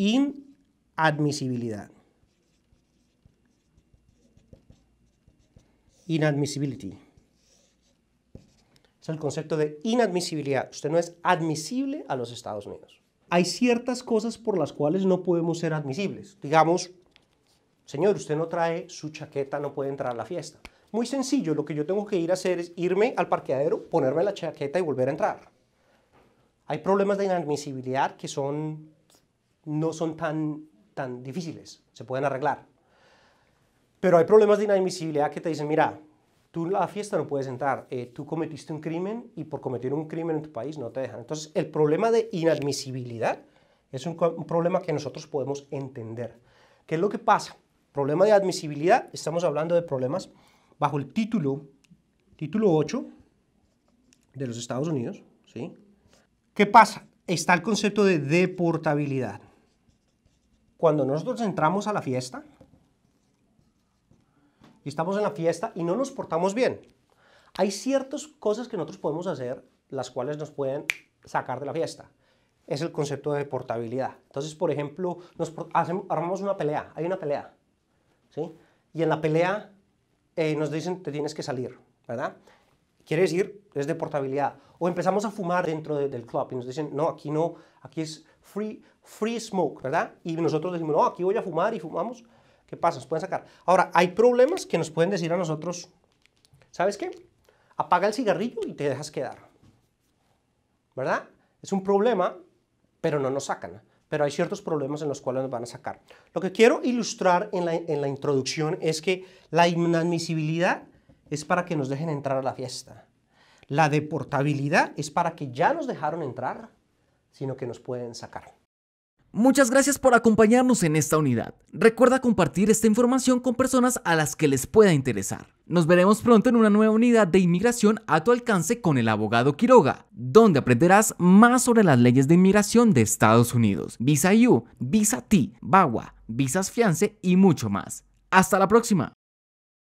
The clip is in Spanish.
inadmisibilidad. Inadmissibility. Es el concepto de inadmisibilidad. Usted no es admisible a los Estados Unidos. Hay ciertas cosas por las cuales no podemos ser admisibles. Digamos, señor, usted no trae su chaqueta, no puede entrar a la fiesta. Muy sencillo, lo que yo tengo que ir a hacer es irme al parqueadero, ponerme la chaqueta y volver a entrar. Hay problemas de inadmisibilidad que son no son tan, tan difíciles, se pueden arreglar. Pero hay problemas de inadmisibilidad que te dicen, mira, tú en la fiesta no puedes entrar, eh, tú cometiste un crimen y por cometer un crimen en tu país no te dejan. Entonces, el problema de inadmisibilidad es un, problema que nosotros podemos entender. ¿Qué es lo que pasa? Problema de admisibilidad, estamos hablando de problemas bajo el título, título 8 de los Estados Unidos, ¿sí? ¿Qué pasa? Está el concepto de deportabilidad cuando nosotros entramos a la fiesta y estamos en la fiesta y no nos portamos bien, hay ciertas cosas que nosotros podemos hacer las cuales nos pueden sacar de la fiesta. Es el concepto de portabilidad. Entonces, por ejemplo, nos armamos una pelea, hay una pelea, ¿sí? Y en la pelea eh, nos dicen te tienes que salir, ¿verdad? Quiere decir, es de portabilidad. O empezamos a fumar dentro del club y nos dicen, no, aquí no, aquí es free, free smoke, ¿verdad? Y nosotros decimos, no, aquí voy a fumar y fumamos. ¿Qué pasa? Nos pueden sacar. Ahora, hay problemas que nos pueden decir a nosotros, ¿sabes qué? Apaga el cigarrillo y te dejas quedar. ¿Verdad? Es un problema, pero no nos sacan. Pero hay ciertos problemas en los cuales nos van a sacar. Lo que quiero ilustrar en la, en la introducción es que la inadmisibilidad es para que nos dejen entrar a la fiesta. La deportabilidad es para que ya nos dejaron entrar sino que nos pueden sacar. Muchas gracias por acompañarnos en esta unidad. Recuerda compartir esta información con personas a las que les pueda interesar. Nos veremos pronto en una nueva unidad de inmigración a tu alcance con el abogado Quiroga, donde aprenderás más sobre las leyes de inmigración de Estados Unidos, Visa U, Visa T, BAWA, Visas Fiance y mucho más. Hasta la próxima.